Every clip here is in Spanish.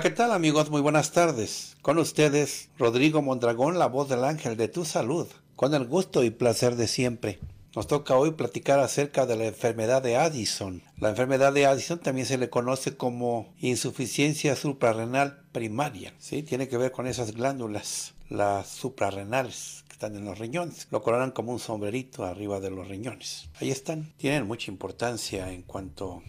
¿qué tal amigos? Muy buenas tardes. Con ustedes, Rodrigo Mondragón, la voz del ángel de tu salud, con el gusto y placer de siempre. Nos toca hoy platicar acerca de la enfermedad de Addison. La enfermedad de Addison también se le conoce como insuficiencia suprarrenal primaria. ¿sí? Tiene que ver con esas glándulas, las suprarrenales que están en los riñones. Lo coloran como un sombrerito arriba de los riñones. Ahí están. Tienen mucha importancia en cuanto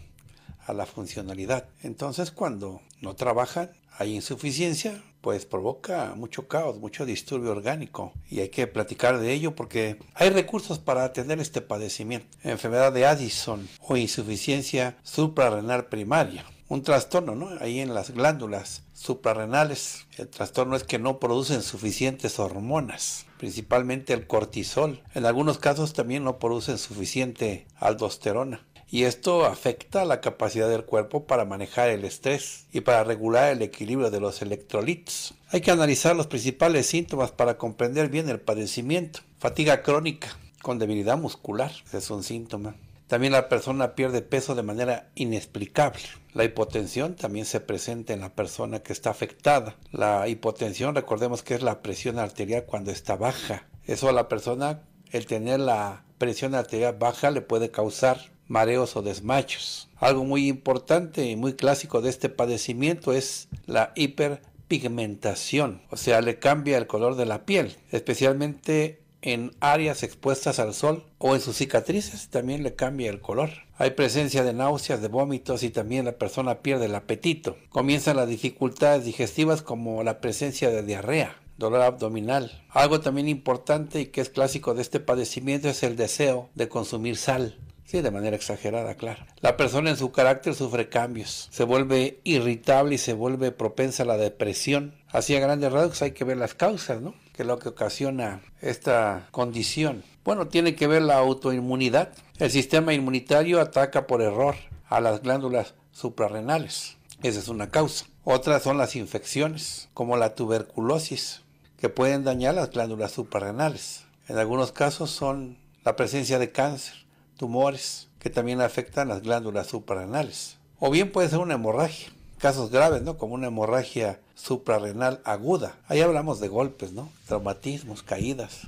a la funcionalidad. Entonces cuando no trabajan, hay insuficiencia, pues provoca mucho caos, mucho disturbio orgánico y hay que platicar de ello porque hay recursos para atender este padecimiento. Enfermedad de Addison o insuficiencia suprarrenal primaria. Un trastorno, ¿no? Ahí en las glándulas suprarrenales. El trastorno es que no producen suficientes hormonas, principalmente el cortisol. En algunos casos también no producen suficiente aldosterona y esto afecta la capacidad del cuerpo para manejar el estrés y para regular el equilibrio de los electrolitos. Hay que analizar los principales síntomas para comprender bien el padecimiento. Fatiga crónica con debilidad muscular es un síntoma. También la persona pierde peso de manera inexplicable. La hipotensión también se presenta en la persona que está afectada. La hipotensión, recordemos que es la presión arterial cuando está baja. Eso a la persona, el tener la presión arterial baja le puede causar mareos o desmachos. Algo muy importante y muy clásico de este padecimiento es la hiperpigmentación, o sea, le cambia el color de la piel, especialmente en áreas expuestas al sol o en sus cicatrices también le cambia el color. Hay presencia de náuseas, de vómitos y también la persona pierde el apetito. Comienzan las dificultades digestivas como la presencia de diarrea, dolor abdominal. Algo también importante y que es clásico de este padecimiento es el deseo de consumir sal de manera exagerada, claro. La persona en su carácter sufre cambios, se vuelve irritable y se vuelve propensa a la depresión. Así a grandes rasgos hay que ver las causas, ¿no? Que es lo que ocasiona esta condición. Bueno, tiene que ver la autoinmunidad. El sistema inmunitario ataca por error a las glándulas suprarrenales. Esa es una causa. Otras son las infecciones, como la tuberculosis, que pueden dañar las glándulas suprarrenales. En algunos casos son la presencia de cáncer tumores que también afectan las glándulas suprarrenales. O bien puede ser una hemorragia, casos graves, ¿no? Como una hemorragia suprarrenal aguda. Ahí hablamos de golpes, ¿no? Traumatismos, caídas.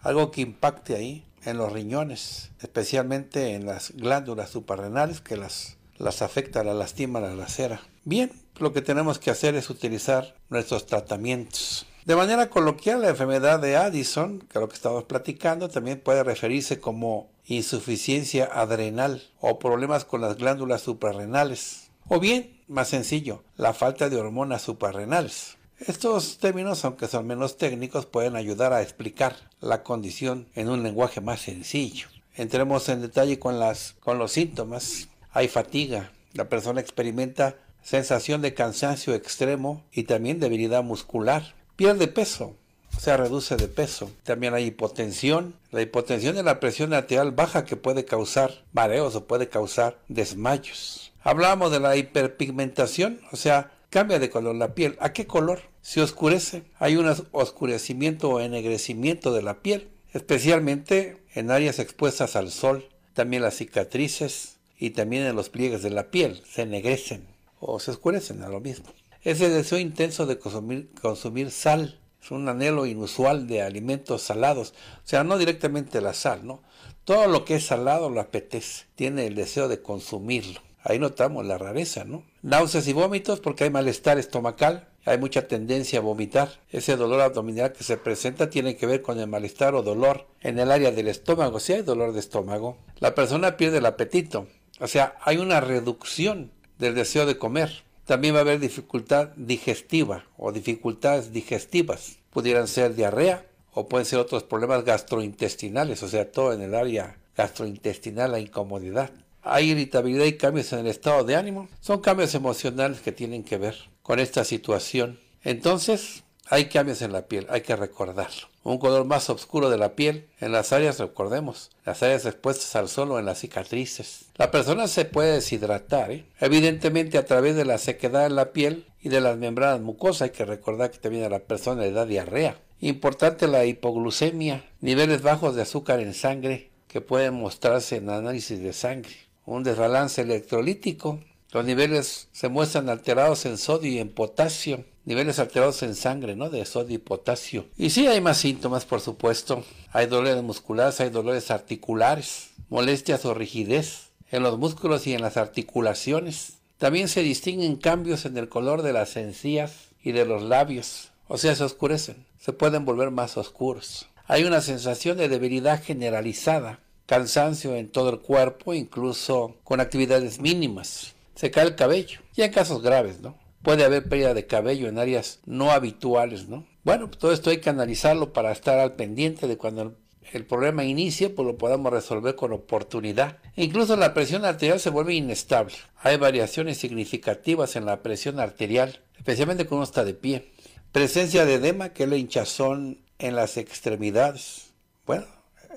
Algo que impacte ahí en los riñones, especialmente en las glándulas suprarrenales que las, las afecta, la lastima, la lacera. Bien, lo que tenemos que hacer es utilizar nuestros tratamientos de manera coloquial, la enfermedad de Addison, que es lo que estamos platicando, también puede referirse como insuficiencia adrenal o problemas con las glándulas suprarrenales. O bien, más sencillo, la falta de hormonas suprarrenales. Estos términos, aunque son menos técnicos, pueden ayudar a explicar la condición en un lenguaje más sencillo. Entremos en detalle con, las, con los síntomas. Hay fatiga. La persona experimenta sensación de cansancio extremo y también debilidad muscular pierde peso, o sea, reduce de peso. También hay hipotensión. La hipotensión es la presión arterial baja que puede causar mareos o puede causar desmayos. Hablamos de la hiperpigmentación, o sea, cambia de color la piel. ¿A qué color? Se oscurece. Hay un oscurecimiento o ennegrecimiento de la piel, especialmente en áreas expuestas al sol. También las cicatrices y también en los pliegues de la piel se ennegrecen o se oscurecen a lo mismo. Ese deseo intenso de consumir, consumir sal es un anhelo inusual de alimentos salados, o sea, no directamente la sal, ¿no? Todo lo que es salado lo apetece, tiene el deseo de consumirlo. Ahí notamos la rareza, ¿no? Náuseas y vómitos porque hay malestar estomacal, hay mucha tendencia a vomitar. Ese dolor abdominal que se presenta tiene que ver con el malestar o dolor en el área del estómago, si hay dolor de estómago. La persona pierde el apetito, o sea, hay una reducción del deseo de comer. También va a haber dificultad digestiva o dificultades digestivas. Pudieran ser diarrea o pueden ser otros problemas gastrointestinales, o sea, todo en el área gastrointestinal, la incomodidad. Hay irritabilidad y cambios en el estado de ánimo. Son cambios emocionales que tienen que ver con esta situación. Entonces, hay cambios en la piel, hay que recordarlo. Un color más oscuro de la piel en las áreas, recordemos, las áreas expuestas al sol o en las cicatrices. La persona se puede deshidratar, ¿eh? evidentemente a través de la sequedad en la piel y de las membranas mucosas. Hay que recordar que también a la persona le da diarrea. Importante la hipoglucemia, niveles bajos de azúcar en sangre que pueden mostrarse en análisis de sangre. Un desbalance electrolítico, los niveles se muestran alterados en sodio y en potasio niveles alterados en sangre, ¿no? De sodio y potasio. Y sí hay más síntomas, por supuesto. Hay dolores musculares, hay dolores articulares, molestias o rigidez en los músculos y en las articulaciones. También se distinguen cambios en el color de las encías y de los labios. O sea, se oscurecen, se pueden volver más oscuros. Hay una sensación de debilidad generalizada, cansancio en todo el cuerpo, incluso con actividades mínimas. Se cae el cabello. Y en casos graves, ¿no? Puede haber pérdida de cabello en áreas no habituales, ¿no? Bueno, pues, todo esto hay que analizarlo para estar al pendiente de cuando el problema inicie, pues lo podamos resolver con oportunidad. incluso la presión arterial se vuelve inestable. Hay variaciones significativas en la presión arterial, especialmente cuando uno está de pie. Presencia de edema, que es la hinchazón en las extremidades. Bueno,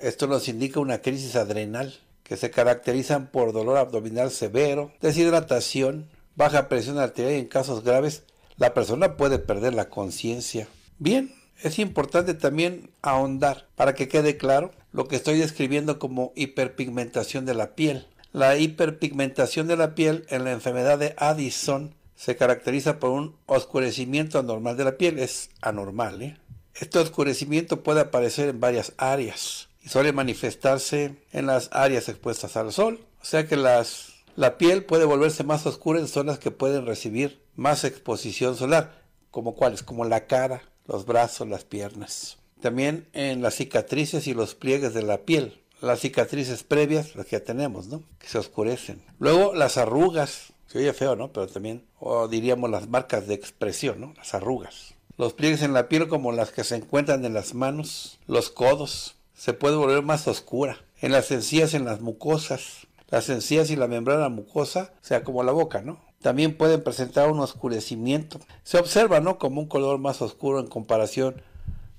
esto nos indica una crisis adrenal, que se caracterizan por dolor abdominal severo, deshidratación, baja presión arterial y en casos graves la persona puede perder la conciencia. Bien, es importante también ahondar para que quede claro lo que estoy describiendo como hiperpigmentación de la piel. La hiperpigmentación de la piel en la enfermedad de Addison se caracteriza por un oscurecimiento anormal de la piel. Es anormal, ¿eh? Este oscurecimiento puede aparecer en varias áreas y suele manifestarse en las áreas expuestas al sol. O sea que las la piel puede volverse más oscura en zonas que pueden recibir más exposición solar, como cuáles, como la cara, los brazos, las piernas. También en las cicatrices y los pliegues de la piel, las cicatrices previas, las que ya tenemos, ¿no? Que se oscurecen. Luego las arrugas, se oye feo, ¿no? Pero también, o diríamos las marcas de expresión, ¿no? Las arrugas. Los pliegues en la piel como las que se encuentran en las manos, los codos, se puede volver más oscura. En las encías, en las mucosas, las encías y la membrana mucosa, o sea, como la boca, ¿no? También pueden presentar un oscurecimiento. Se observa, ¿no? Como un color más oscuro en comparación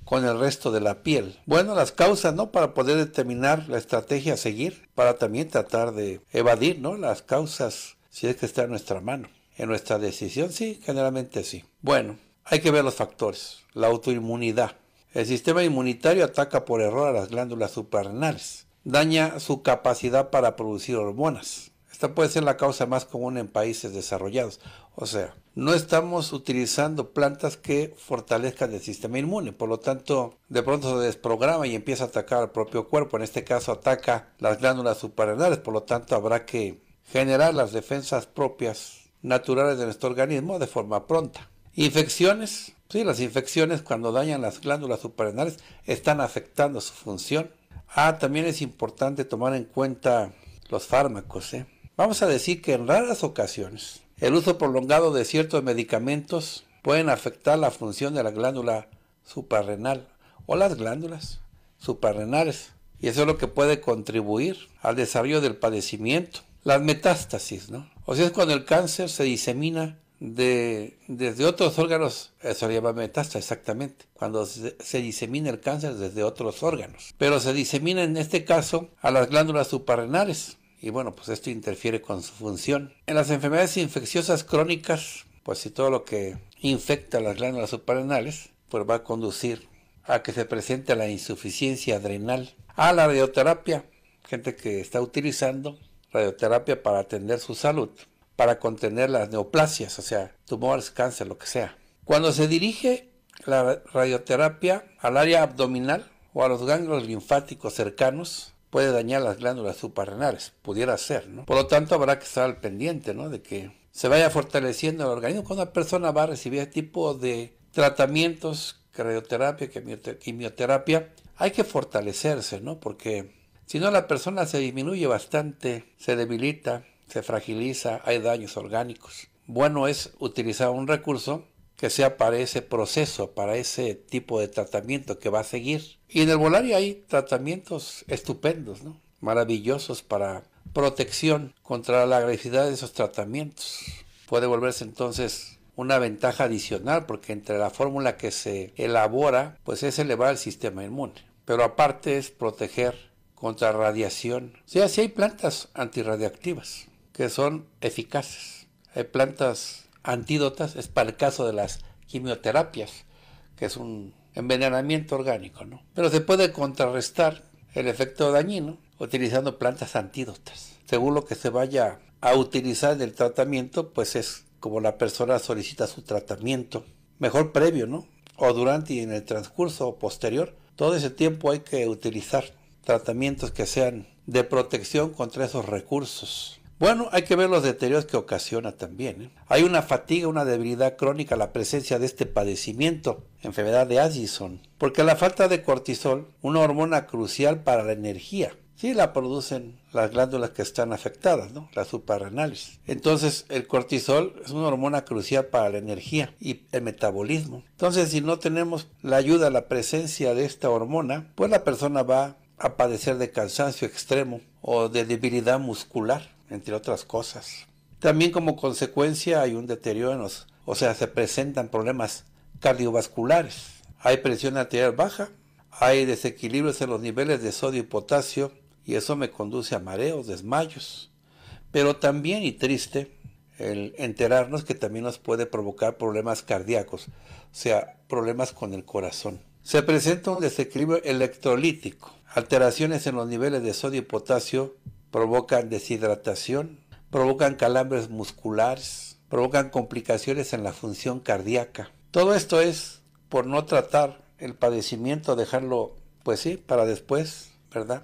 con el resto de la piel. Bueno, las causas, ¿no? Para poder determinar la estrategia a seguir, para también tratar de evadir, ¿no? Las causas, si es que está en nuestra mano. En nuestra decisión, sí, generalmente sí. Bueno, hay que ver los factores. La autoinmunidad. El sistema inmunitario ataca por error a las glándulas suprarrenales daña su capacidad para producir hormonas. Esta puede ser la causa más común en países desarrollados. O sea, no estamos utilizando plantas que fortalezcan el sistema inmune. Por lo tanto, de pronto se desprograma y empieza a atacar al propio cuerpo. En este caso, ataca las glándulas suprarrenales. Por lo tanto, habrá que generar las defensas propias naturales de nuestro organismo de forma pronta. Infecciones. Sí, las infecciones cuando dañan las glándulas suprarrenales están afectando su función Ah, también es importante tomar en cuenta los fármacos. ¿eh? Vamos a decir que en raras ocasiones el uso prolongado de ciertos medicamentos pueden afectar la función de la glándula suprarrenal o las glándulas suprarrenales. Y eso es lo que puede contribuir al desarrollo del padecimiento. Las metástasis, ¿no? O sea, es cuando el cáncer se disemina de, desde otros órganos, eso se llama metástasis exactamente, cuando se, se, disemina el cáncer desde otros órganos. Pero se disemina en este caso a las glándulas suprarrenales y bueno, pues esto interfiere con su función. En las enfermedades infecciosas crónicas, pues si todo lo que infecta las glándulas suprarrenales, pues va a conducir a que se presente la insuficiencia adrenal, a la radioterapia, gente que está utilizando radioterapia para atender su salud para contener las neoplasias, o sea, tumores, cáncer, lo que sea. Cuando se dirige la radioterapia al área abdominal o a los ganglios linfáticos cercanos, puede dañar las glándulas suprarrenales, pudiera ser, ¿no? Por lo tanto, habrá que estar al pendiente, ¿no? De que se vaya fortaleciendo el organismo. Cuando una persona va a recibir este tipo de tratamientos, radioterapia, quimioterapia, hay que fortalecerse, ¿no? Porque si no, la persona se disminuye bastante, se debilita, se fragiliza, hay daños orgánicos. Bueno es utilizar un recurso que sea para ese proceso, para ese tipo de tratamiento que va a seguir. Y en el volario hay tratamientos estupendos, ¿no? maravillosos para protección contra la agresividad de esos tratamientos. Puede volverse entonces una ventaja adicional porque entre la fórmula que se elabora, pues es elevar el sistema inmune. Pero aparte es proteger contra radiación. O sea, si hay plantas antirradiactivas que son eficaces. Hay plantas antídotas, es para el caso de las quimioterapias, que es un envenenamiento orgánico, ¿no? Pero se puede contrarrestar el efecto dañino utilizando plantas antídotas. Según lo que se vaya a utilizar ...el tratamiento, pues es como la persona solicita su tratamiento, mejor previo, ¿no? O durante y en el transcurso o posterior. Todo ese tiempo hay que utilizar tratamientos que sean de protección contra esos recursos. Bueno, hay que ver los deterioros que ocasiona también. ¿eh? Hay una fatiga, una debilidad crónica, la presencia de este padecimiento, enfermedad de Addison, porque la falta de cortisol, una hormona crucial para la energía, sí la producen las glándulas que están afectadas, ¿no? las suprarrenales. Entonces, el cortisol es una hormona crucial para la energía y el metabolismo. Entonces, si no tenemos la ayuda, la presencia de esta hormona, pues la persona va a padecer de cansancio extremo o de debilidad muscular entre otras cosas. También como consecuencia hay un deterioro en los, o sea, se presentan problemas cardiovasculares, hay presión arterial baja, hay desequilibrios en los niveles de sodio y potasio y eso me conduce a mareos, desmayos. Pero también, y triste, el enterarnos que también nos puede provocar problemas cardíacos, o sea, problemas con el corazón. Se presenta un desequilibrio electrolítico, alteraciones en los niveles de sodio y potasio provocan deshidratación, provocan calambres musculares, provocan complicaciones en la función cardíaca. Todo esto es por no tratar el padecimiento, dejarlo, pues sí, para después, ¿verdad?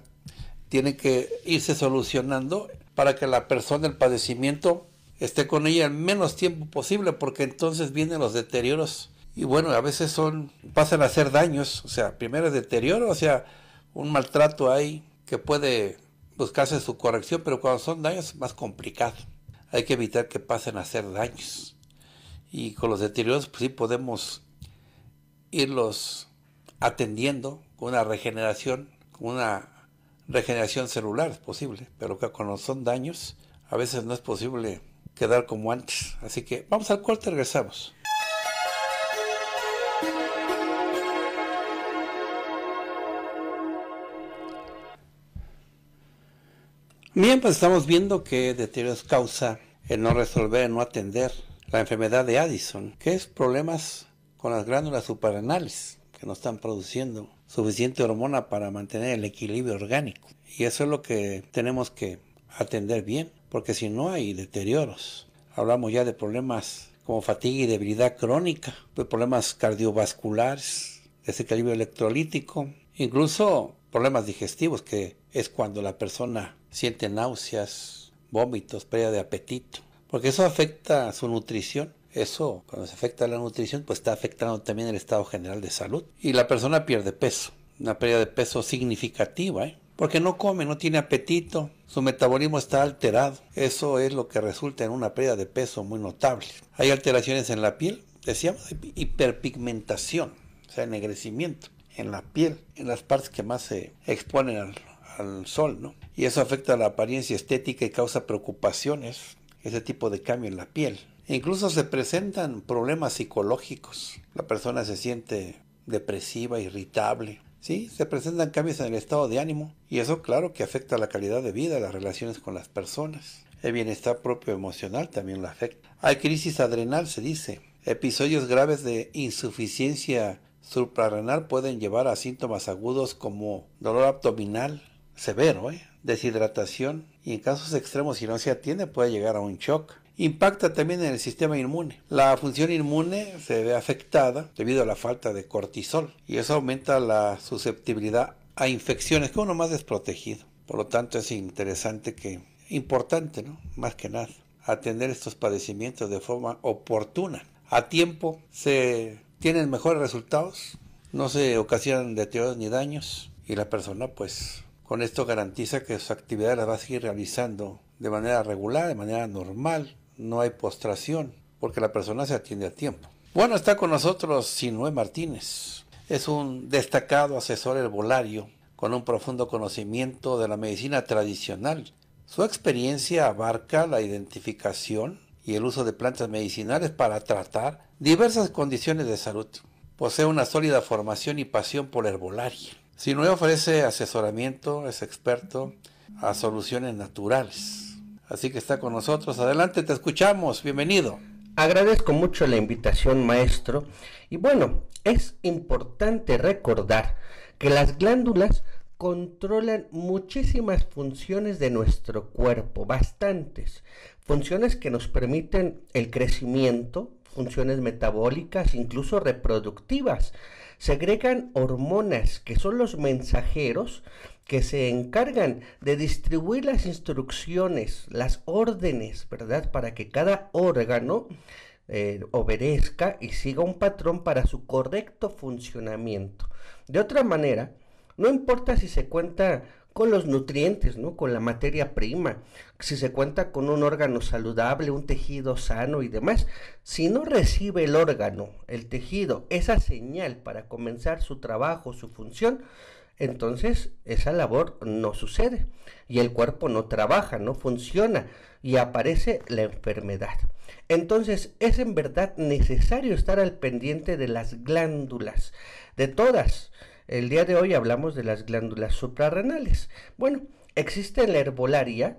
Tiene que irse solucionando para que la persona, del padecimiento, esté con ella el menos tiempo posible, porque entonces vienen los deterioros. Y bueno, a veces son, pasan a ser daños, o sea, primero es deterioro, o sea, un maltrato ahí que puede buscarse su corrección, pero cuando son daños es más complicado. Hay que evitar que pasen a ser daños. Y con los deterioros pues sí podemos irlos atendiendo con una regeneración, con una regeneración celular es posible, pero cuando son daños a veces no es posible quedar como antes. Así que vamos al corte, regresamos. Bien, pues estamos viendo que deterioros causa el no resolver, el no atender la enfermedad de Addison, que es problemas con las glándulas suprarrenales, que no están produciendo suficiente hormona para mantener el equilibrio orgánico. Y eso es lo que tenemos que atender bien, porque si no hay deterioros. Hablamos ya de problemas como fatiga y debilidad crónica, de problemas cardiovasculares, desequilibrio electrolítico, incluso problemas digestivos, que es cuando la persona siente náuseas, vómitos, pérdida de apetito, porque eso afecta a su nutrición. Eso, cuando se afecta la nutrición, pues está afectando también el estado general de salud. Y la persona pierde peso, una pérdida de peso significativa, ¿eh? porque no come, no tiene apetito, su metabolismo está alterado. Eso es lo que resulta en una pérdida de peso muy notable. Hay alteraciones en la piel, decíamos hiperpigmentación, o sea, ennegrecimiento en la piel, en las partes que más se exponen al sol, ¿no? y eso afecta la apariencia estética y causa preocupaciones, ese tipo de cambio en la piel. incluso se presentan problemas psicológicos. La persona se siente depresiva, irritable. Sí, se presentan cambios en el estado de ánimo y eso claro que afecta la calidad de vida, las relaciones con las personas. El bienestar propio emocional también lo afecta. Hay crisis adrenal, se dice. Episodios graves de insuficiencia suprarrenal pueden llevar a síntomas agudos como dolor abdominal, severo, ¿eh? deshidratación y en casos extremos si no se atiende puede llegar a un shock. Impacta también en el sistema inmune. La función inmune se ve afectada debido a la falta de cortisol y eso aumenta la susceptibilidad a infecciones, que uno más desprotegido. Por lo tanto es interesante que, importante, ¿no? Más que nada, atender estos padecimientos de forma oportuna. A tiempo se tienen mejores resultados, no se ocasionan deterioros ni daños y la persona pues con esto garantiza que su actividad la va a seguir realizando de manera regular, de manera normal, no hay postración, porque la persona se atiende a tiempo. Bueno, está con nosotros Sinue Martínez. Es un destacado asesor herbolario con un profundo conocimiento de la medicina tradicional. Su experiencia abarca la identificación y el uso de plantas medicinales para tratar diversas condiciones de salud. Posee una sólida formación y pasión por la herbolaria si Sinue ofrece asesoramiento, es experto a soluciones naturales. Así que está con nosotros. Adelante, te escuchamos. Bienvenido. Agradezco mucho la invitación, maestro. Y bueno, es importante recordar que las glándulas controlan muchísimas funciones de nuestro cuerpo, bastantes. Funciones que nos permiten el crecimiento, funciones metabólicas, incluso reproductivas segregan hormonas que son los mensajeros que se encargan de distribuir las instrucciones, las órdenes, ¿verdad? Para que cada órgano eh, obedezca y siga un patrón para su correcto funcionamiento. De otra manera, no importa si se cuenta con los nutrientes, ¿no? Con la materia prima. Si se cuenta con un órgano saludable, un tejido sano y demás, si no recibe el órgano, el tejido, esa señal para comenzar su trabajo, su función, entonces esa labor no sucede y el cuerpo no trabaja, no funciona y aparece la enfermedad. Entonces es en verdad necesario estar al pendiente de las glándulas, de todas el día de hoy hablamos de las glándulas suprarrenales. Bueno, existe la herbolaria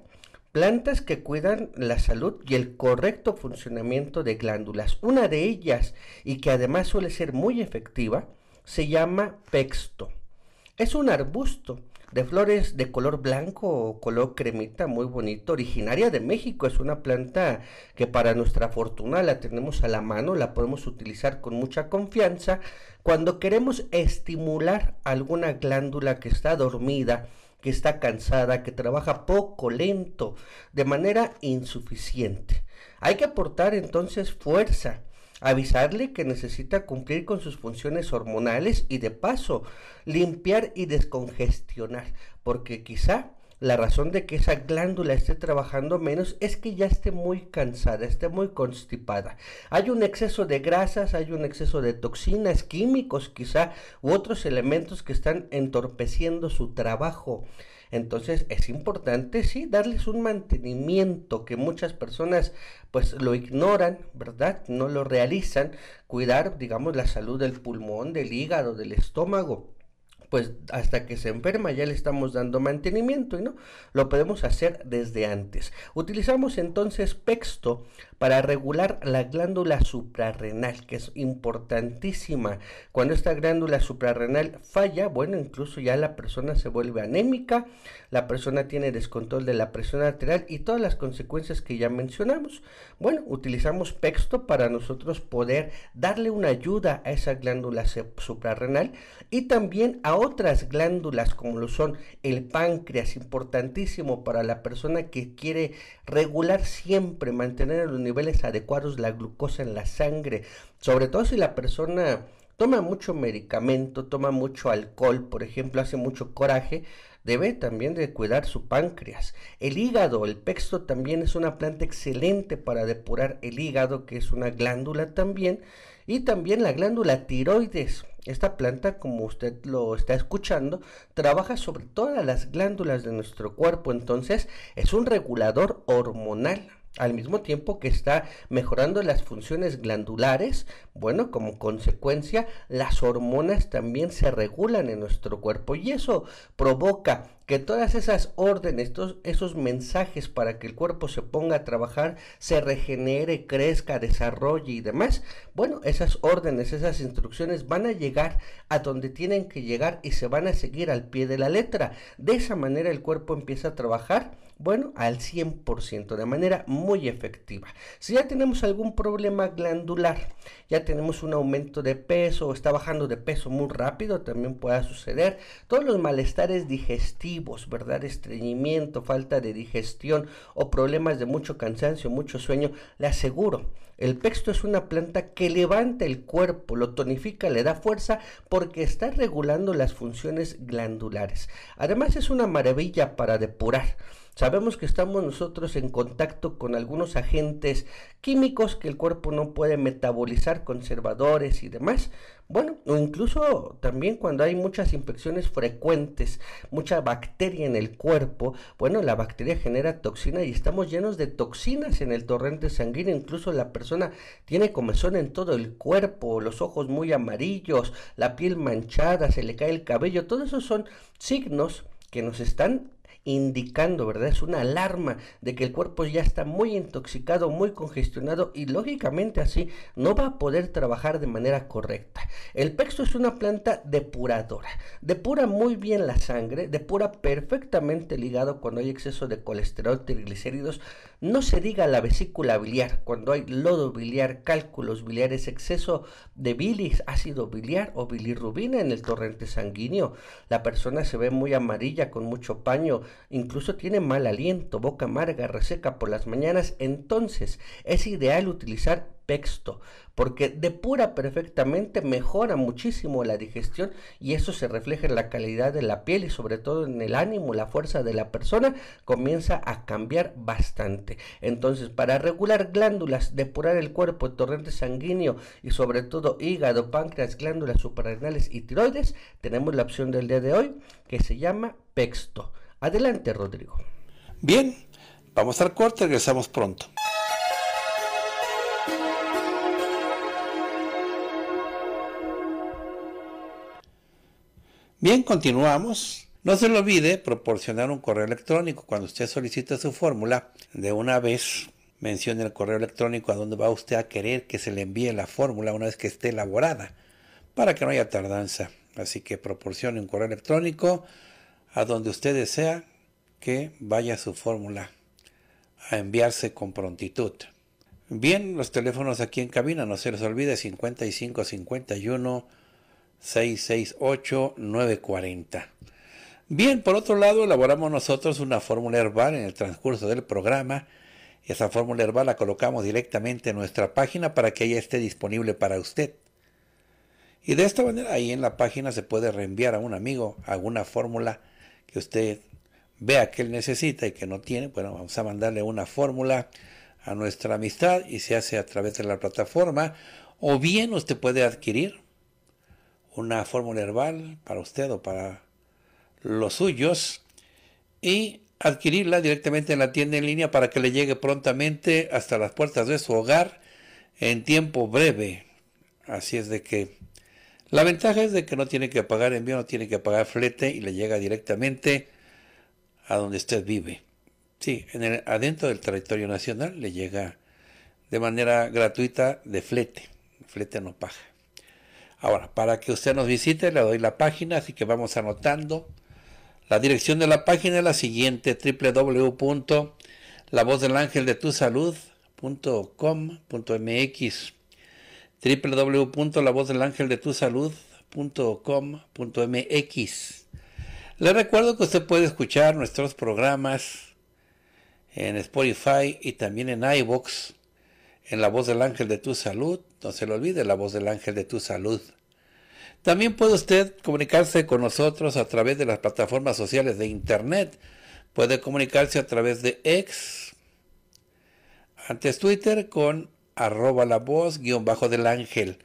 plantas que cuidan la salud y el correcto funcionamiento de glándulas. Una de ellas, y que además suele ser muy efectiva, se llama pexto. Es un arbusto de flores de color blanco o color cremita, muy bonito, originaria de México. Es una planta que para nuestra fortuna la tenemos a la mano, la podemos utilizar con mucha confianza cuando queremos estimular alguna glándula que está dormida que está cansada, que trabaja poco, lento, de manera insuficiente. Hay que aportar entonces fuerza avisarle que necesita cumplir con sus funciones hormonales y de paso limpiar y descongestionar, porque quizá la razón de que esa glándula esté trabajando menos es que ya esté muy cansada, esté muy constipada. Hay un exceso de grasas, hay un exceso de toxinas, químicos quizá, u otros elementos que están entorpeciendo su trabajo. Entonces es importante, sí, darles un mantenimiento que muchas personas pues lo ignoran, ¿verdad? No lo realizan, cuidar, digamos, la salud del pulmón, del hígado, del estómago pues hasta que se enferma ya le estamos dando mantenimiento y no lo podemos hacer desde antes. Utilizamos entonces Pexto para regular la glándula suprarrenal, que es importantísima. Cuando esta glándula suprarrenal falla, bueno, incluso ya la persona se vuelve anémica, la persona tiene descontrol de la presión arterial y todas las consecuencias que ya mencionamos. Bueno, utilizamos Pexto para nosotros poder darle una ayuda a esa glándula suprarrenal y también a otras glándulas como lo son el páncreas, importantísimo para la persona que quiere regular siempre, mantener el niveles adecuados la glucosa en la sangre, sobre todo si la persona toma mucho medicamento, toma mucho alcohol, por ejemplo, hace mucho coraje, debe también de cuidar su páncreas. El hígado, el pexto también es una planta excelente para depurar el hígado, que es una glándula también, y también la glándula tiroides. Esta planta, como usted lo está escuchando, trabaja sobre todas las glándulas de nuestro cuerpo, entonces es un regulador hormonal al mismo tiempo que está mejorando las funciones glandulares, bueno, como consecuencia las hormonas también se regulan en nuestro cuerpo y eso provoca que todas esas órdenes, todos esos mensajes para que el cuerpo se ponga a trabajar, se regenere, crezca, desarrolle y demás, bueno, esas órdenes, esas instrucciones van a llegar a donde tienen que llegar y se van a seguir al pie de la letra. De esa manera el cuerpo empieza a trabajar bueno, al 100%, de manera muy efectiva. Si ya tenemos algún problema glandular, ya tenemos un aumento de peso o está bajando de peso muy rápido, también puede suceder. Todos los malestares digestivos, ¿verdad? Estreñimiento, falta de digestión o problemas de mucho cansancio, mucho sueño, le aseguro el pexto es una planta que levanta el cuerpo, lo tonifica, le da fuerza porque está regulando las funciones glandulares. Además es una maravilla para depurar. Sabemos que estamos nosotros en contacto con algunos agentes químicos que el cuerpo no puede metabolizar, conservadores y demás. Bueno, incluso también cuando hay muchas infecciones frecuentes, mucha bacteria en el cuerpo, bueno, la bacteria genera toxina y estamos llenos de toxinas en el torrente sanguíneo, incluso la persona tiene comezón en todo el cuerpo, los ojos muy amarillos, la piel manchada, se le cae el cabello, todos esos son signos que nos están indicando, ¿verdad? Es una alarma de que el cuerpo ya está muy intoxicado, muy congestionado y lógicamente así no va a poder trabajar de manera correcta. El pexo es una planta depuradora, depura muy bien la sangre, depura perfectamente el hígado cuando hay exceso de colesterol, triglicéridos, no se diga la vesícula biliar, cuando hay lodo biliar, cálculos biliares, exceso de bilis, ácido biliar o bilirrubina en el torrente sanguíneo. La persona se ve muy amarilla, con mucho paño, incluso tiene mal aliento, boca amarga, reseca por las mañanas. Entonces es ideal utilizar pexto, porque depura perfectamente, mejora muchísimo la digestión y eso se refleja en la calidad de la piel y sobre todo en el ánimo, la fuerza de la persona comienza a cambiar bastante. Entonces, para regular glándulas, depurar el cuerpo, torrente sanguíneo y sobre todo hígado, páncreas, glándulas suprarrenales y tiroides, tenemos la opción del día de hoy que se llama Pexto. Adelante, Rodrigo. Bien, vamos al corte, regresamos pronto. Bien, continuamos. No se le olvide proporcionar un correo electrónico. Cuando usted solicite su fórmula, de una vez mencione el correo electrónico a donde va usted a querer que se le envíe la fórmula una vez que esté elaborada, para que no haya tardanza. Así que proporcione un correo electrónico a donde usted desea que vaya su fórmula a enviarse con prontitud. Bien, los teléfonos aquí en cabina, no se les olvide 55 51 668-940. Bien, por otro lado, elaboramos nosotros una fórmula herbal en el transcurso del programa. Esa fórmula herbal la colocamos directamente en nuestra página para que ella esté disponible para usted. Y de esta manera ahí en la página se puede reenviar a un amigo alguna fórmula que usted vea que él necesita y que no tiene. Bueno, vamos a mandarle una fórmula a nuestra amistad y se hace a través de la plataforma. O bien usted puede adquirir una fórmula herbal para usted o para los suyos y adquirirla directamente en la tienda en línea para que le llegue prontamente hasta las puertas de su hogar en tiempo breve. Así es de que la ventaja es de que no tiene que pagar envío, no tiene que pagar flete y le llega directamente a donde usted vive. Sí, en el, adentro del territorio nacional le llega de manera gratuita de flete. Flete no paga. Ahora, para que usted nos visite, le doy la página, así que vamos anotando. La dirección de la página es la siguiente, www.lavozdelangeldetusalud.com.mx www.lavozdelangeldetusalud.com.mx Le recuerdo que usted puede escuchar nuestros programas en Spotify y también en iVoox en la voz del ángel de tu salud. No se le olvide la voz del ángel de tu salud. También puede usted comunicarse con nosotros a través de las plataformas sociales de Internet. Puede comunicarse a través de X, antes Twitter, con arroba la voz guión bajo del ángel,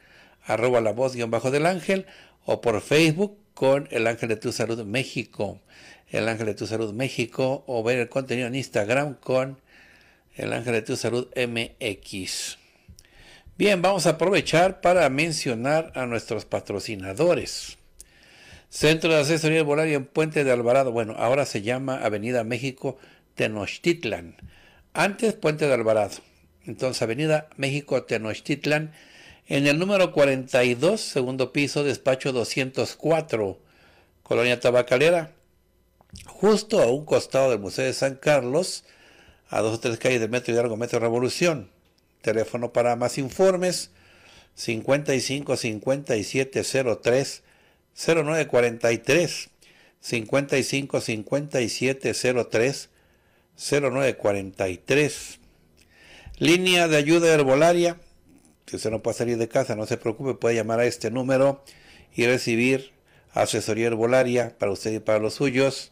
arroba la voz guión bajo del ángel, o por Facebook con el ángel de tu salud México, el ángel de tu salud México, o ver el contenido en Instagram con el Ángel de tu Salud MX. Bien, vamos a aprovechar para mencionar a nuestros patrocinadores. Centro de Asesoría Volaria en Puente de Alvarado. Bueno, ahora se llama Avenida México Tenochtitlan. Antes Puente de Alvarado. Entonces Avenida México Tenochtitlan. En el número 42, segundo piso, despacho 204, Colonia Tabacalera. Justo a un costado del Museo de San Carlos a dos o tres calles del metro y largo metro Revolución. Teléfono para más informes 55 5703 0943 55 5703 0943 Línea de ayuda herbolaria. Si usted no puede salir de casa, no se preocupe, puede llamar a este número y recibir asesoría herbolaria para usted y para los suyos.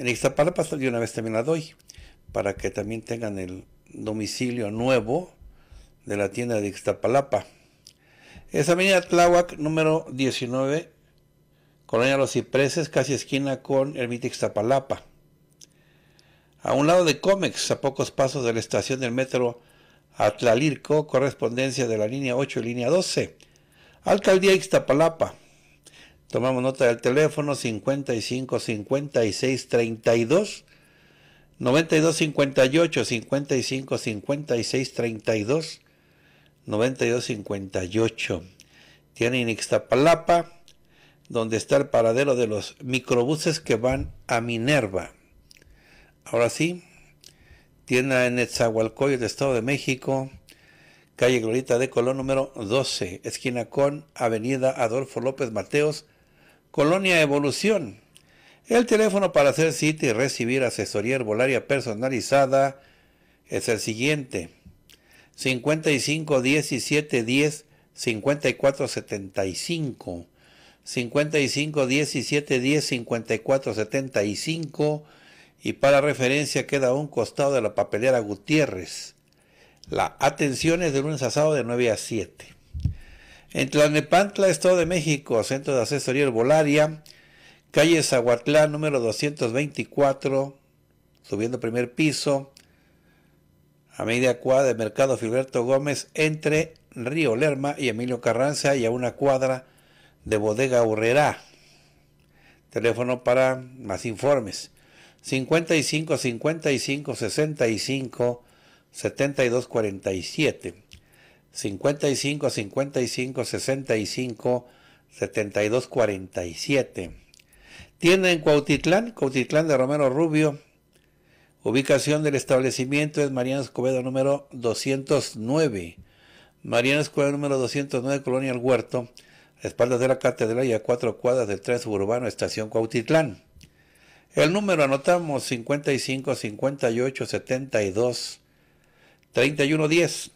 En Ixtapalapa salió una vez también la doy, para que también tengan el domicilio nuevo de la tienda de Ixtapalapa. Es Avenida Tláhuac, número 19, Colonia Los Cipreses, casi esquina con Ermita Ixtapalapa. A un lado de Comex, a pocos pasos de la estación del metro Atlalirco, correspondencia de la línea 8 y línea 12. Alcaldía Ixtapalapa. Tomamos nota del teléfono 55 56 32 92 58 55 56 32 92 58. en Ixtapalapa, donde está el paradero de los microbuses que van a Minerva. Ahora sí, tiene en del Estado de México, calle Glorita de Colón número 12, esquina con Avenida Adolfo López Mateos, Colonia Evolución. El teléfono para hacer cita y recibir asesoría herbolaria personalizada es el siguiente. 55 17 10 54 75. 55 17 10 54 75. Y para referencia queda un costado de la papelera Gutiérrez. La atención es de lunes a sábado de 9 a 7. En Tlanepantla, Estado de México, Centro de Asesoría Herbolaria, calle Zahuatlán, número 224, subiendo primer piso, a media cuadra de Mercado Filberto Gómez, entre Río Lerma y Emilio Carranza, y a una cuadra de Bodega Urrera. Teléfono para más informes. 55 55 65 72 47. 55 55 65 72 47. Tienda en Cuautitlán, Cuautitlán de Romero Rubio. Ubicación del establecimiento es Mariano Escobedo número 209. Mariano Escobedo número 209, Colonia El Huerto, a espaldas de la catedral y a cuatro cuadras del tren suburbano, estación Cuautitlán. El número anotamos 55 58 72 31 10.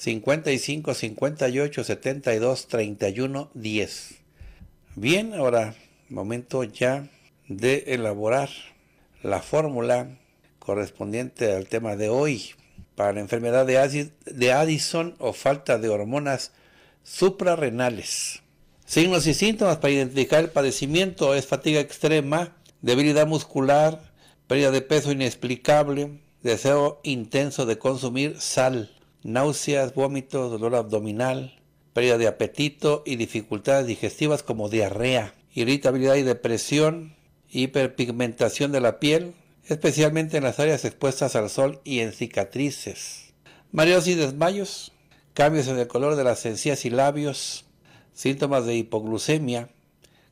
55 58 72 31 10. Bien, ahora momento ya de elaborar la fórmula correspondiente al tema de hoy para la enfermedad de, de Addison o falta de hormonas suprarrenales. Signos y síntomas para identificar el padecimiento es fatiga extrema, debilidad muscular, pérdida de peso inexplicable, deseo intenso de consumir sal náuseas, vómitos, dolor abdominal, pérdida de apetito y dificultades digestivas como diarrea, irritabilidad y depresión, hiperpigmentación de la piel, especialmente en las áreas expuestas al sol y en cicatrices, mareos y desmayos, cambios en el color de las encías y labios, síntomas de hipoglucemia,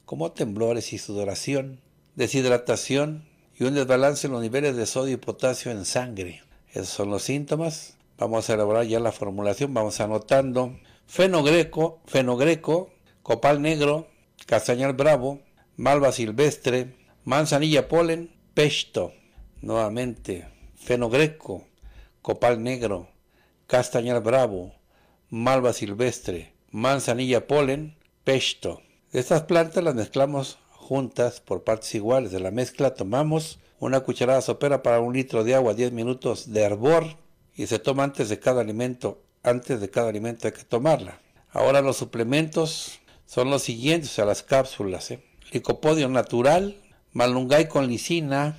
como temblores y sudoración, deshidratación y un desbalance en los niveles de sodio y potasio en sangre. Esos son los síntomas. Vamos a elaborar ya la formulación, vamos anotando. Fenogreco, fenogreco, copal negro, castañal bravo, malva silvestre, manzanilla polen, pesto. Nuevamente, fenogreco, copal negro, castañal bravo, malva silvestre, manzanilla polen, pesto. Estas plantas las mezclamos juntas por partes iguales. De la mezcla tomamos una cucharada sopera para un litro de agua, 10 minutos de hervor y se toma antes de cada alimento. Antes de cada alimento hay que tomarla. Ahora los suplementos son los siguientes o a sea, las cápsulas. ¿eh? Licopodio natural, malungay con lisina,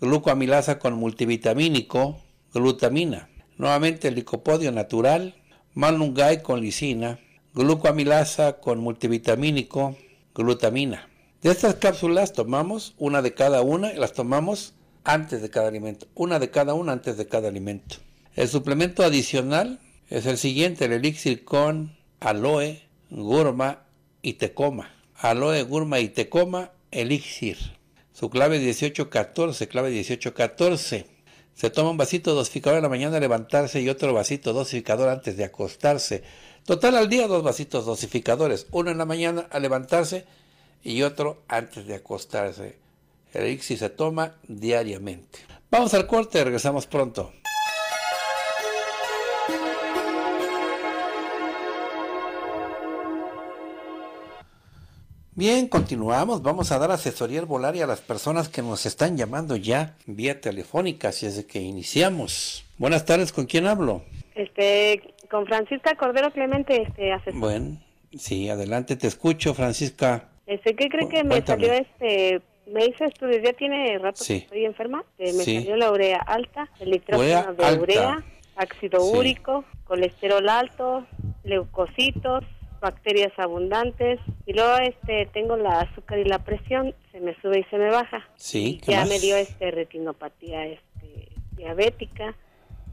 glucoamilasa con multivitamínico, glutamina. Nuevamente licopodio natural, malungay con lisina, glucoamilasa con multivitamínico, glutamina. De estas cápsulas tomamos una de cada una y las tomamos antes de cada alimento, una de cada una antes de cada alimento. El suplemento adicional es el siguiente, el elixir con aloe, gurma y tecoma. Aloe, gurma y tecoma, elixir. Su clave 1814, clave 1814. Se toma un vasito dosificador en la mañana a levantarse y otro vasito dosificador antes de acostarse. Total al día dos vasitos dosificadores, uno en la mañana a levantarse y otro antes de acostarse. El elixir se toma diariamente. Vamos al corte, regresamos pronto. Bien, continuamos. Vamos a dar asesoría volaria a las personas que nos están llamando ya vía telefónica, así es que iniciamos. Buenas tardes, ¿con quién hablo? Este, con Francisca Cordero Clemente, este, asesor. Bueno, sí, adelante, te escucho, Francisca. Este, ¿qué cree que me salió este me hice estudios, ya tiene rato que estoy enferma, eh, me salió la urea alta, el de urea, ácido úrico, colesterol alto, leucocitos, bacterias abundantes y luego este tengo la azúcar y la presión se me sube y se me baja sí ya me dio este retinopatía este diabética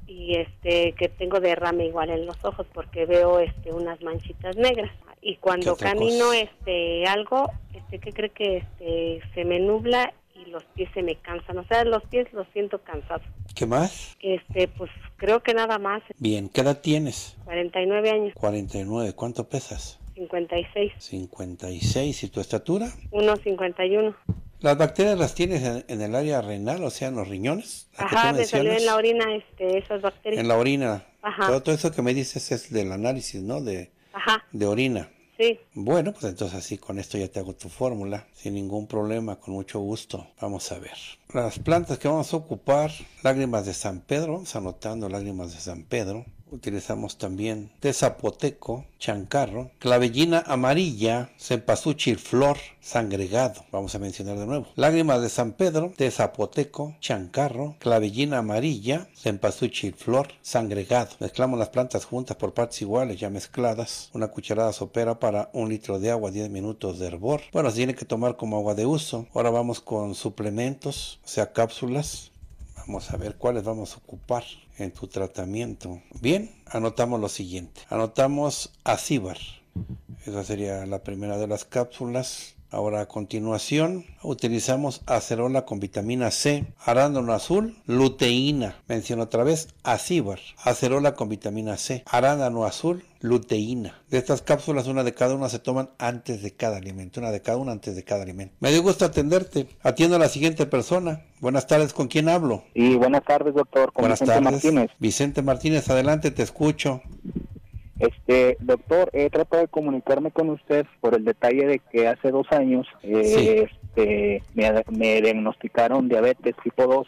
y este que tengo derrame igual en los ojos porque veo este unas manchitas negras y cuando camino este algo este que cree que este se me nubla los pies se me cansan, o sea, los pies los siento cansados. ¿Qué más? Este, pues creo que nada más. Bien, ¿qué edad tienes? 49 años. 49, ¿cuánto pesas? 56. 56, ¿y tu estatura? 1,51. ¿Las bacterias las tienes en, el área renal, o sea, en los riñones? Ajá, me, salió en la orina este, esas bacterias. En la orina. Ajá. Todo, todo eso que me dices es del análisis, ¿no? De, Ajá. De orina. Bueno, pues entonces así con esto ya te hago tu fórmula, sin ningún problema, con mucho gusto. Vamos a ver. Las plantas que vamos a ocupar, lágrimas de San Pedro, vamos anotando lágrimas de San Pedro utilizamos también de zapoteco, chancarro, clavellina amarilla, cempasúchil flor, sangregado, vamos a mencionar de nuevo, lágrimas de San Pedro, de zapoteco, chancarro, clavellina amarilla, cempasúchil flor, sangregado. Mezclamos las plantas juntas por partes iguales, ya mezcladas, una cucharada sopera para un litro de agua, 10 minutos de hervor. Bueno, se tiene que tomar como agua de uso. Ahora vamos con suplementos, o sea, cápsulas. Vamos a ver cuáles vamos a ocupar en tu tratamiento. Bien, anotamos lo siguiente. Anotamos acíbar. Esa sería la primera de las cápsulas Ahora a continuación utilizamos acerola con vitamina C, arándano azul, luteína, menciono otra vez acíbar, acerola con vitamina C, arándano azul, luteína. De estas cápsulas, una de cada una se toman antes de cada alimento, una de cada una antes de cada alimento. Me dio gusto atenderte. Atiendo a la siguiente persona. Buenas tardes, ¿con quién hablo? Y buenas tardes, doctor, con buenas Vicente Martínez. Vicente Martínez, adelante, te escucho. Este, doctor, he tratado de comunicarme con usted por el detalle de que hace dos años este, me, diagnosticaron diabetes tipo 2.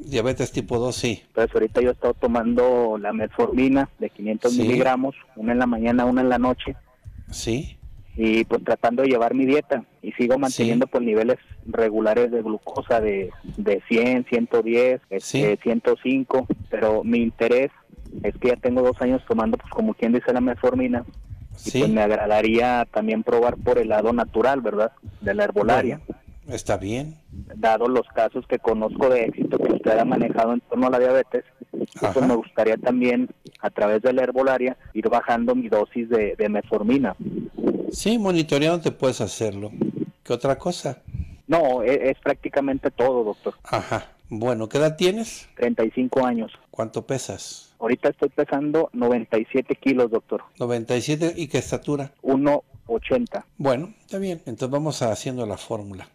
Diabetes tipo 2, sí. pues ahorita yo he estado tomando la metformina de 500 miligramos, una en la mañana, una en la noche. Sí. Y pues tratando de llevar mi dieta y sigo manteniendo pues, niveles regulares de glucosa de, de 100, 110, 105, pero mi interés es que ya tengo dos años tomando, pues como quien dice, la meformina pues, me agradaría también probar por el lado natural, ¿verdad? De la herbolaria. está bien. Dado los casos que conozco de éxito que usted ha manejado en torno a la diabetes, pues, me gustaría también, a través de la herbolaria, ir bajando mi dosis de, meformina Sí, Sí, te puedes hacerlo. ¿Qué otra cosa? No, es, es prácticamente todo, doctor. Ajá. Bueno, ¿qué edad tienes? 35 años. ¿Cuánto pesas? Ahorita estoy pesando 97 kilos, doctor. 97, ¿y qué estatura? 1,80. Bueno, está bien. Entonces vamos a haciendo la fórmula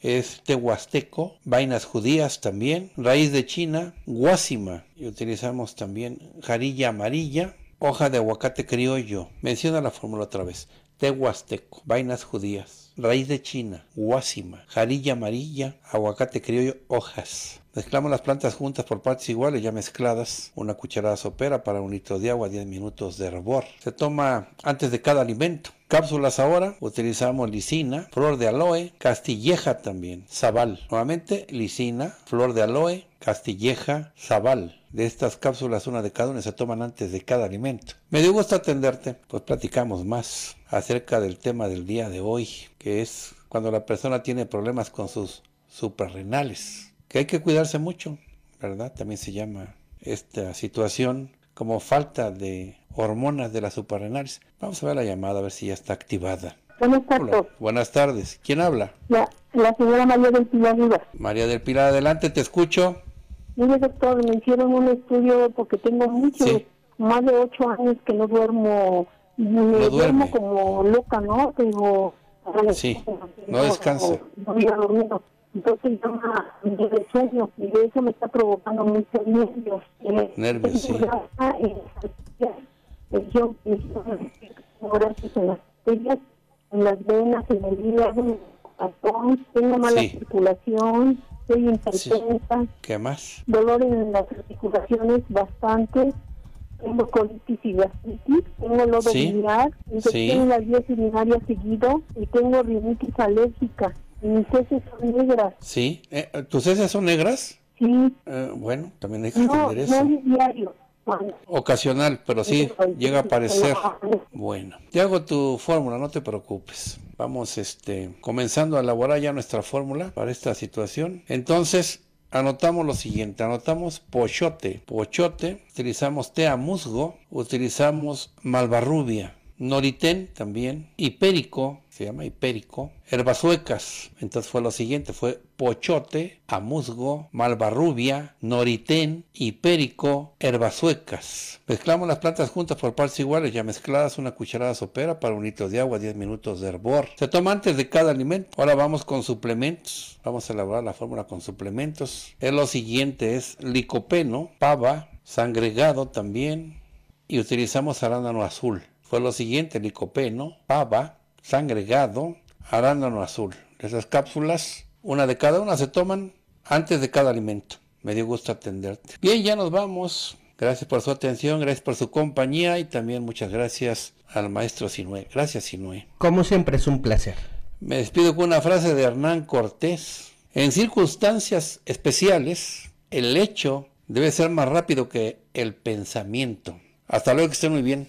es tehuasteco, vainas judías también, raíz de China, guásima, y utilizamos también jarilla amarilla, hoja de aguacate criollo. Menciona la fórmula otra vez tehuasteco vainas judías, raíz de China, guásima, jarilla amarilla, aguacate criollo, hojas. Mezclamos las plantas juntas por partes iguales, ya mezcladas. Una cucharada sopera para un litro de agua, 10 minutos de hervor. Se toma antes de cada alimento. Cápsulas ahora, utilizamos lisina, flor de aloe, castilleja también, sabal. Nuevamente, lisina, flor de aloe, castilleja, sabal. De estas cápsulas, una de cada una se toman antes de cada alimento. Me dio gusto atenderte, pues platicamos más acerca del tema del día de hoy, que es cuando la persona tiene problemas con sus suprarrenales, que hay que cuidarse mucho, ¿verdad? También se llama esta situación como falta de hormonas de las suprarrenales. Vamos a ver la llamada, a ver si ya está activada. Buenas tardes. Buenas tardes. ¿Quién habla? La, señora María del Pilar María del Pilar, adelante, te escucho. Mire, doctor, me hicieron un estudio porque tengo mucho, más de ocho años que no duermo me no duermo como loca, ¿no? Digo, sí, pues, no pues, descansa. No a dormir, Entonces yo me de sueño y de eso me está provocando muchos nervios. Eh, nervios, sí. Yo gracias en las arterias, en las venas, en el hígado, tengo mala sí. circulación, soy hipertensa. ¿Qué más? Dolor en las articulaciones bastante tengo colitis y gastritis, tengo lodo ¿Sí? biliar, infección en las seguido y tengo rinitis alérgica. mis heces son negras. Sí, eh, ¿tus heces son negras? Sí. Eh, bueno, también hay que entender eso. No es diario. Ocasional, pero sí, pues, llega a pues, pues, aparecer. bueno, te hago tu fórmula, no te preocupes. Vamos este, comenzando a elaborar ya nuestra fórmula para esta situación. Entonces, anotamos lo siguiente, anotamos pochote, pochote, utilizamos tea musgo, utilizamos malvarrubia, Noritén también, Hipérico, se llama Hipérico, Herbazuecas, entonces fue lo siguiente, fue Pochote, Amuzgo, Malvarrubia, Noritén, Hipérico, Herbazuecas. Mezclamos las plantas juntas por partes iguales, ya mezcladas una cucharada sopera para un litro de agua, 10 minutos de hervor. Se toma antes de cada alimento. Ahora vamos con suplementos, vamos a elaborar la fórmula con suplementos. Es lo siguiente, es licopeno, pava, sangregado también y utilizamos arándano azul. Fue lo siguiente, licopeno, pava, sangre gado, arándano azul. Esas cápsulas, una de cada una, se toman antes de cada alimento. Me dio gusto atenderte. Bien, ya nos vamos. Gracias por su atención, gracias por su compañía y también muchas gracias al maestro Sinue. Gracias, Sinue. Como siempre, es un placer. Me despido con una frase de Hernán Cortés. En circunstancias especiales, el hecho debe ser más rápido que el pensamiento. Hasta luego, que esté muy bien.